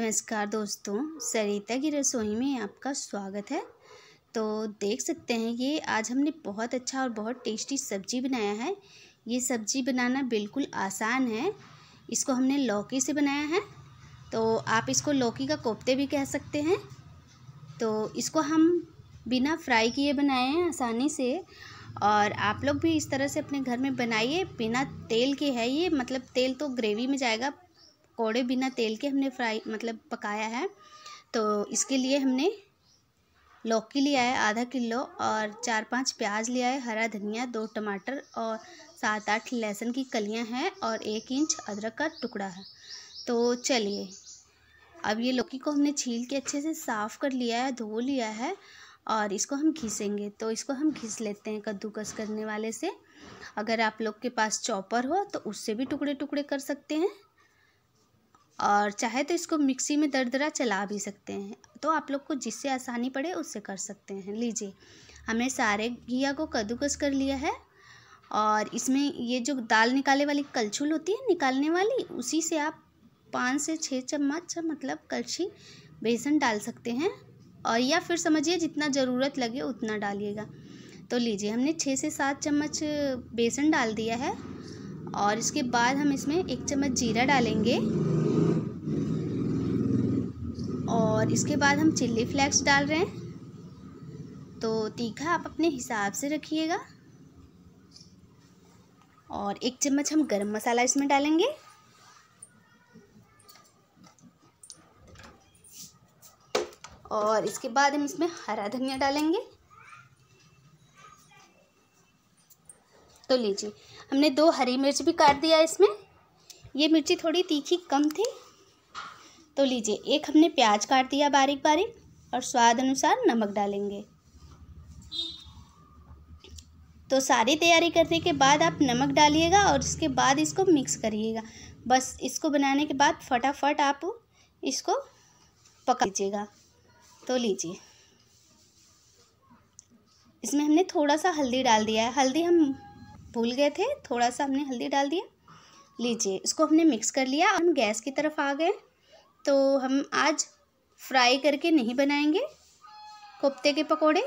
नमस्कार दोस्तों सरिता की रसोई में आपका स्वागत है तो देख सकते हैं ये आज हमने बहुत अच्छा और बहुत टेस्टी सब्जी बनाया है ये सब्जी बनाना बिल्कुल आसान है इसको हमने लौकी से बनाया है तो आप इसको लौकी का कोफ्ते भी कह सकते हैं तो इसको हम बिना फ्राई किए बनाए हैं आसानी से और आप लोग भी इस तरह से अपने घर में बनाइए बिना तेल के है ये मतलब तेल तो ग्रेवी में जाएगा पकोड़े बिना तेल के हमने फ्राई मतलब पकाया है तो इसके लिए हमने लौकी लिया है आधा किलो और चार पांच प्याज लिया है हरा धनिया दो टमाटर और सात आठ लहसुन की कलियां हैं और एक इंच अदरक का टुकड़ा है तो चलिए अब ये लौकी को हमने छील के अच्छे से साफ़ कर लिया है धो लिया है और इसको हम घिसेंगे तो इसको हम घिस लेते हैं कद्दूकस करने वाले से अगर आप लोग के पास चॉपर हो तो उससे भी टुकड़े टुकड़े कर सकते हैं और चाहे तो इसको मिक्सी में दरदरा चला भी सकते हैं तो आप लोग को जिससे आसानी पड़े उससे कर सकते हैं लीजिए हमने सारे घिया को कद्दूकस कर लिया है और इसमें ये जो दाल निकाले वाली कलछुल होती है निकालने वाली उसी से आप पाँच से छः चम्मच मतलब कलछी बेसन डाल सकते हैं और या फिर समझिए जितना ज़रूरत लगे उतना डालिएगा तो लीजिए हमने छः से सात चम्मच बेसन डाल दिया है और इसके बाद हम इसमें एक चम्मच जीरा डालेंगे और इसके बाद हम चिल्ली फ्लेक्स डाल रहे हैं तो तीखा आप अपने हिसाब से रखिएगा और एक चम्मच हम गरम मसाला इसमें डालेंगे और इसके बाद हम इसमें हरा धनिया डालेंगे तो लीजिए हमने दो हरी मिर्च भी काट दिया इसमें ये मिर्ची थोड़ी तीखी कम थी तो लीजिए एक हमने प्याज काट दिया बारीक बारीक और स्वाद अनुसार नमक डालेंगे तो सारी तैयारी करने के बाद आप नमक डालिएगा और इसके बाद इसको मिक्स करिएगा बस इसको बनाने के बाद फटाफट आप इसको पका लीजिएगा तो लीजिए इसमें हमने थोड़ा सा हल्दी डाल दिया है हल्दी हम भूल गए थे थोड़ा सा हमने हल्दी डाल दिया लीजिए इसको हमने मिक्स कर लिया हम गैस की तरफ आ गए तो हम आज फ्राई करके नहीं बनाएंगे कोफ्ते के पकोड़े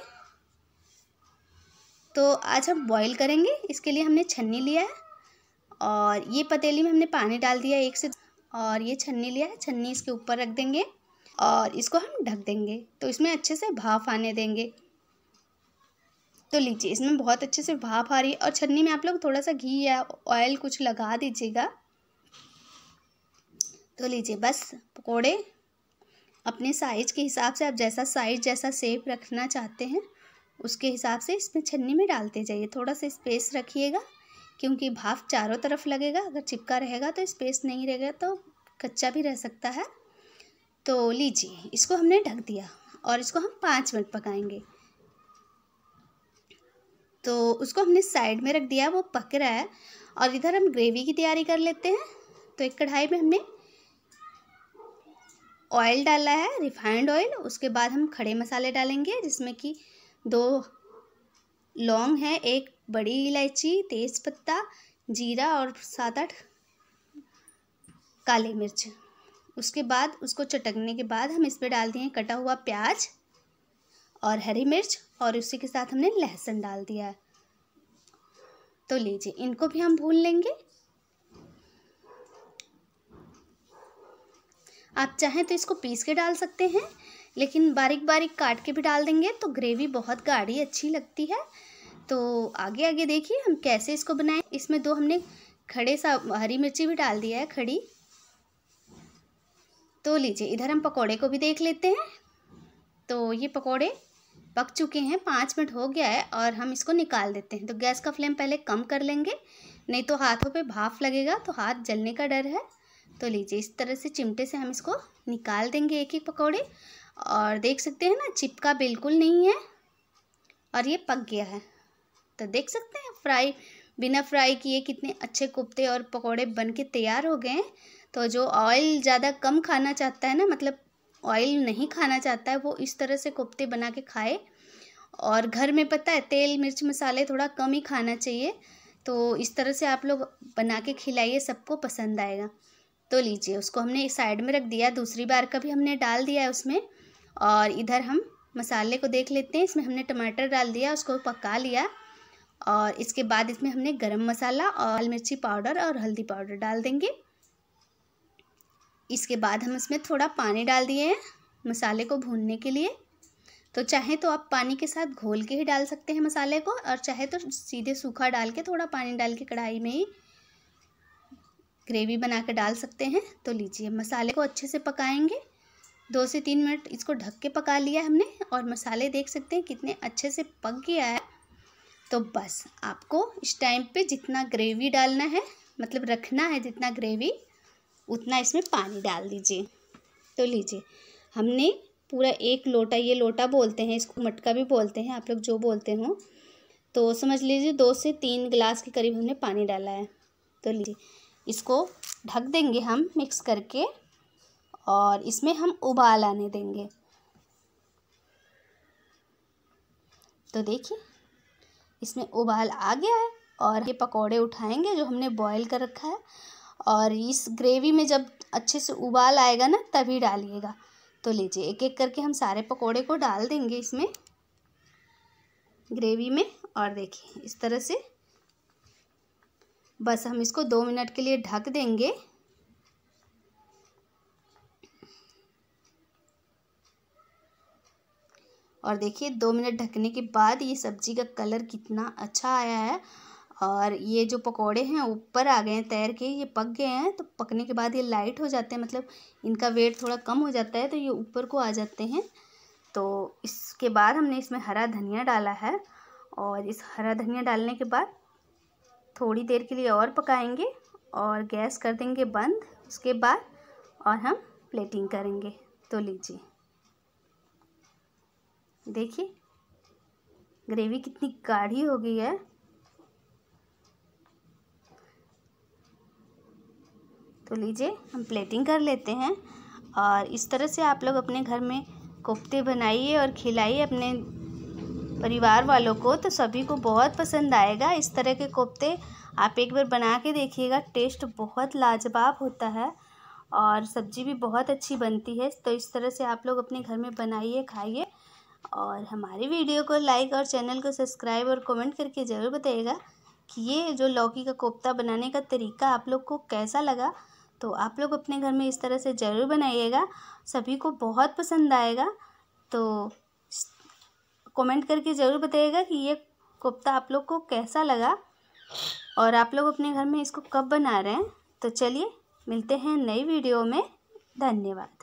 तो आज हम बॉईल करेंगे इसके लिए हमने छन्नी लिया है और ये पतीली में हमने पानी डाल दिया एक से और ये छन्नी लिया है छन्नी इसके ऊपर रख देंगे और इसको हम ढक देंगे तो इसमें अच्छे से भाप आने देंगे तो लीजिए इसमें बहुत अच्छे से भाप आ रही है और छन्नी में आप लोग थोड़ा सा घी या ऑयल कुछ लगा दीजिएगा तो लीजिए बस पकोड़े अपने साइज के हिसाब से आप जैसा साइज जैसा सेप रखना चाहते हैं उसके हिसाब से इसमें छन्नी में डालते जाइए थोड़ा सा स्पेस रखिएगा क्योंकि भाप चारों तरफ लगेगा अगर चिपका रहेगा तो स्पेस नहीं रहेगा तो कच्चा भी रह सकता है तो लीजिए इसको हमने ढक दिया और इसको हम पाँच मिनट पकाएंगे तो उसको हमने साइड में रख दिया वो पक रहा है और इधर हम ग्रेवी की तैयारी कर लेते हैं तो एक कढ़ाई में हमने ऑयल डाला है रिफाइंड ऑयल उसके बाद हम खड़े मसाले डालेंगे जिसमें कि दो लौंग है एक बड़ी इलायची तेज़पत्ता जीरा और सात आठ काली मिर्च उसके बाद उसको चटकने के बाद हम इसमें डाल दिए कटा हुआ प्याज और हरी मिर्च और उसी के साथ हमने लहसुन डाल दिया है तो लीजिए इनको भी हम भून लेंगे आप चाहें तो इसको पीस के डाल सकते हैं लेकिन बारीक बारीक काट के भी डाल देंगे तो ग्रेवी बहुत गाढ़ी अच्छी लगती है तो आगे आगे देखिए हम कैसे इसको बनाएं इसमें दो हमने खड़े सा हरी मिर्ची भी डाल दिया है खड़ी तो लीजिए इधर हम पकोड़े को भी देख लेते हैं तो ये पकोड़े पक चुके हैं पाँच मिनट हो गया है और हम इसको निकाल देते हैं तो गैस का फ्लेम पहले कम कर लेंगे नहीं तो हाथों पे भाफ लगेगा तो हाथ जलने का डर है तो लीजिए इस तरह से चिमटे से हम इसको निकाल देंगे एक एक पकौड़े और देख सकते हैं ना चिपका बिल्कुल नहीं है और ये पक गया है तो देख सकते हैं फ्राई बिना फ्राई किए कितने अच्छे कोफ्ते और पकौड़े बन के तैयार हो गए हैं तो जो ऑयल ज़्यादा कम खाना चाहता है ना मतलब ऑयल नहीं खाना चाहता है वो इस तरह से कोफ्ते बना के खाए और घर में पता है तेल मिर्च मसाले थोड़ा कम ही खाना चाहिए तो इस तरह से आप लोग बना के खिलाइए सबको पसंद आएगा तो लीजिए उसको हमने साइड में रख दिया दूसरी बार का भी हमने डाल दिया है उसमें और इधर हम मसाले को देख लेते हैं इसमें हमने टमाटर डाल दिया उसको पका लिया और इसके बाद इसमें हमने गरम मसाला और लाल मिर्ची पाउडर और हल्दी पाउडर डाल देंगे इसके बाद हम इसमें थोड़ा पानी डाल दिए हैं मसाले को भूनने के लिए तो चाहे तो आप पानी के साथ घोल के ही डाल सकते हैं मसाले को और चाहे तो सीधे सूखा डाल के थोड़ा पानी डाल के कढ़ाई में ही ग्रेवी बना के डाल सकते हैं तो लीजिए मसाले को अच्छे से पकाएंगे दो से तीन मिनट इसको ढक के पका लिया हमने और मसाले देख सकते हैं कितने अच्छे से पक गया है तो बस आपको इस टाइम पे जितना ग्रेवी डालना है मतलब रखना है जितना ग्रेवी उतना इसमें पानी डाल दीजिए तो लीजिए हमने पूरा एक लोटा ये लोटा बोलते हैं इसको मटका भी बोलते हैं आप लोग जो बोलते हो तो समझ लीजिए दो से तीन गिलास के करीब हमने पानी डाला है तो लीजिए इसको ढक देंगे हम मिक्स करके और इसमें हम उबाल आने देंगे तो देखिए इसमें उबाल आ गया है और ये पकोड़े उठाएंगे जो हमने बॉईल कर रखा है और इस ग्रेवी में जब अच्छे से उबाल आएगा ना तभी डालिएगा तो लीजिए एक एक करके हम सारे पकोड़े को डाल देंगे इसमें ग्रेवी में और देखिए इस तरह से बस हम इसको दो मिनट के लिए ढक देंगे और देखिए दो मिनट ढकने के बाद ये सब्ज़ी का कलर कितना अच्छा आया है और ये जो पकोड़े हैं ऊपर आ गए हैं तैर के ये पक गए हैं तो पकने के बाद ये लाइट हो जाते हैं मतलब इनका वेट थोड़ा कम हो जाता है तो ये ऊपर को आ जाते हैं तो इसके बाद हमने इसमें हरा धनिया डाला है और इस हरा धनिया डालने के बाद थोड़ी देर के लिए और पकाएंगे और गैस कर देंगे बंद उसके बाद और हम प्लेटिंग करेंगे तो लीजिए देखिए ग्रेवी कितनी गाढ़ी हो गई है तो लीजिए हम प्लेटिंग कर लेते हैं और इस तरह से आप लोग अपने घर में कोफ्ते बनाइए और खिलाइए अपने परिवार वालों को तो सभी को बहुत पसंद आएगा इस तरह के कोफ्ते आप एक बार बना के देखिएगा टेस्ट बहुत लाजवाब होता है और सब्ज़ी भी बहुत अच्छी बनती है तो इस तरह से आप लोग अपने घर में बनाइए खाइए और हमारी वीडियो को लाइक और चैनल को सब्सक्राइब और कमेंट करके ज़रूर बताइएगा कि ये जो लौकी का कोफ्ता बनाने का तरीका आप लोग को कैसा लगा तो आप लोग अपने घर में इस तरह से ज़रूर बनाइएगा सभी को बहुत पसंद आएगा तो कमेंट करके ज़रूर बताइएगा कि ये कोफ्ता आप लोग को कैसा लगा और आप लोग अपने घर में इसको कब बना रहे हैं तो चलिए मिलते हैं नई वीडियो में धन्यवाद